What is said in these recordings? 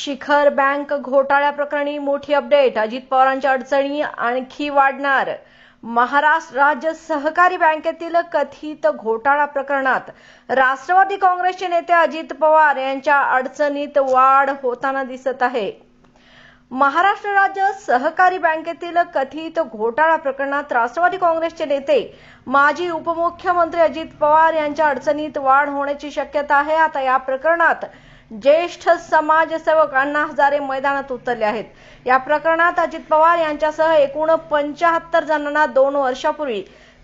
शिखर बँक घोटाळ्याप्रकरणी मोठी अपडेट अजित पवारांच्या अडचणी आणखी वाढणार महाराष्ट्र राज्य सहकारी बँकेतील कथित घोटाळा प्रकरणात राष्ट्रवादी काँग्रेसचे नेते अजित पवार यांच्या अडचणीत वाढ होताना दिसत आहे महाराष्ट्र राज्य सहकारी बँकेतील कथित घोटाळा प्रकरणात राष्ट्रवादी काँग्रेसचे नेते माजी उपमुख्यमंत्री अजित पवार यांच्या अडचणीत वाढ होण्याची शक्यता आहे आता या प्रकरणात ज्येष्ठ समाजसेवक अण्णा हजारे मैदानात उतरले आहेत या प्रकरणात अजित पवार यांच्यासह एकूण पंचाहत्तर जणांना दोन वर्षापूर्वी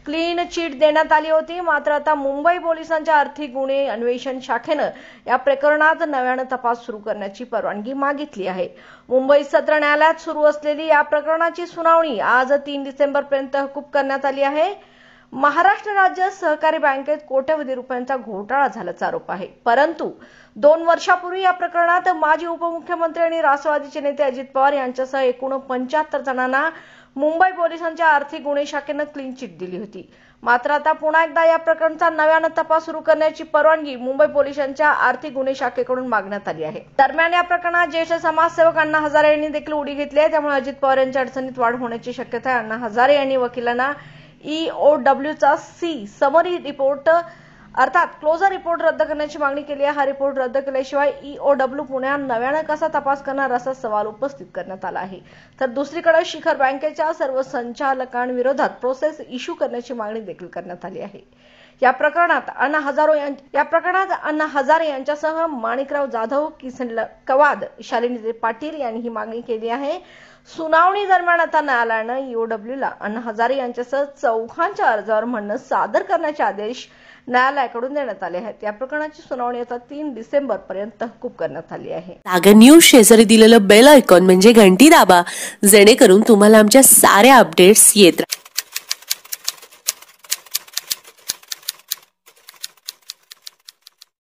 क्लीन चिट देण्यात आली होती मात्र आता मुंबई पोलिसांच्या आर्थिक गुन्हे अन्वेषण शाखेनं या प्रकरणात नव्यानं तपास सुरू करण्याची परवानगी मागितली आहे मुंबई सत्र न्यायालयात सुरू असलेली या प्रकरणाची सुनावणी आज तीन डिसेंबरपर्यंत हकूप करण्यात आली आहे महाराष्ट्र राज्य सहकारी बँकेत कोट्यवधी रुपयांचा घोटाळा झाल्याचा आरोप आहे परंतु दोन वर्षापूर्वी या प्रकरणात माजी उपमुख्यमंत्री आणि राष्ट्रवादीचे नेते अजित पवार यांच्यासह एकूण पंच्याहत्तर जणांना मुंबई पोलिसांच्या आर्थिक गुन्हे शाखेनं क्लीन चिट दिली होती मात्र आता पुन्हा एकदा या प्रकरणाचा नव्यानं तपास सुरू करण्याची परवानगी मुंबई पोलिसांच्या आर्थिक गुन्हे शाखेकडून मागण्यात आली आहे दरम्यान या प्रकरणात ज्येष्ठ समाजसेवक अण्णा हजारे यांनी देखील उडी घेतली आहे त्यामुळे अजित पवार यांच्या अडचणीत वाढ होण्याची शक्यता अण्णा हजारे यांनी वकिलांना ईओडब्ल्यूचा सी समरी रिपोर्ट अर्थात क्लोजर रिपोर्ट रद्द करण्याची मागणी केली आहे हा रिपोर्ट रद्द केल्याशिवाय ईओडब्ल्यू e पुण्यात नव्यानं कसा तपास करणार असा सवाल उपस्थित करण्यात आला आहे तर दुसरीकडे शिखर बँकेच्या सर्व संचालकांविरोधात प्रोसेस इश्यू करण्याची मागणी देखील करण्यात आली आहे या प्रकरणात अण्णा हजारो या प्रकरणात अण्णा हजारे यांच्यासह माणिकराव जाधव किसन कवाद शालिनी पाटील यांनी ही मागणी केली आहे सुनावणी दरम्यान आता न्यायालयानं ला अण्णा हजारे यांच्यासह चौघांच्या अर्जावर म्हणणं सादर करण्याचे आदेश न्यायालयाकडून देण्यात आले आहेत या प्रकरणाची सुनावणी आता तीन डिसेंबर पर्यंत तहकूब करण्यात आली आहे सागर न्यूज शेजारी दिलेलं बेल आयकॉन म्हणजे घंटी दाबा जेणेकरून तुम्हाला आमच्या साऱ्या अपडेट्स येत